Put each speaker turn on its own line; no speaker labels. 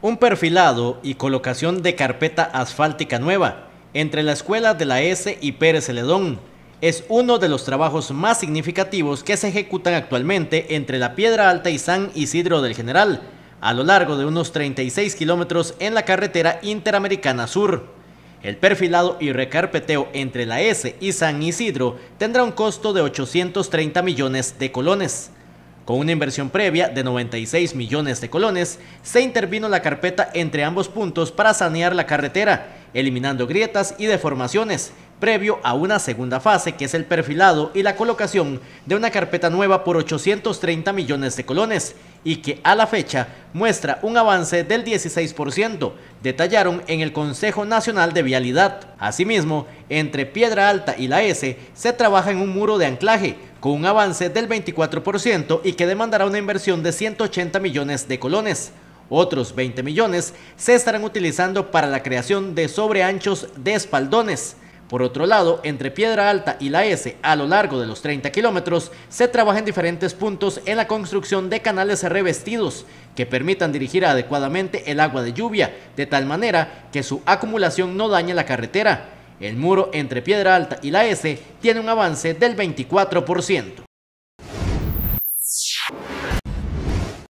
Un perfilado y colocación de carpeta asfáltica nueva entre la escuela de la S y Pérez Celedón es uno de los trabajos más significativos que se ejecutan actualmente entre la Piedra Alta y San Isidro del General, a lo largo de unos 36 kilómetros en la carretera Interamericana Sur. El perfilado y recarpeteo entre la S y San Isidro tendrá un costo de 830 millones de colones. Con una inversión previa de 96 millones de colones, se intervino la carpeta entre ambos puntos para sanear la carretera, eliminando grietas y deformaciones, previo a una segunda fase que es el perfilado y la colocación de una carpeta nueva por 830 millones de colones y que a la fecha muestra un avance del 16%, detallaron en el Consejo Nacional de Vialidad. Asimismo, entre Piedra Alta y la S se trabaja en un muro de anclaje, con un avance del 24% y que demandará una inversión de 180 millones de colones. Otros 20 millones se estarán utilizando para la creación de sobreanchos de espaldones. Por otro lado, entre Piedra Alta y la S, a lo largo de los 30 kilómetros, se trabaja en diferentes puntos en la construcción de canales revestidos que permitan dirigir adecuadamente el agua de lluvia, de tal manera que su acumulación no dañe la carretera. El muro entre Piedra Alta y la S tiene un avance del 24%.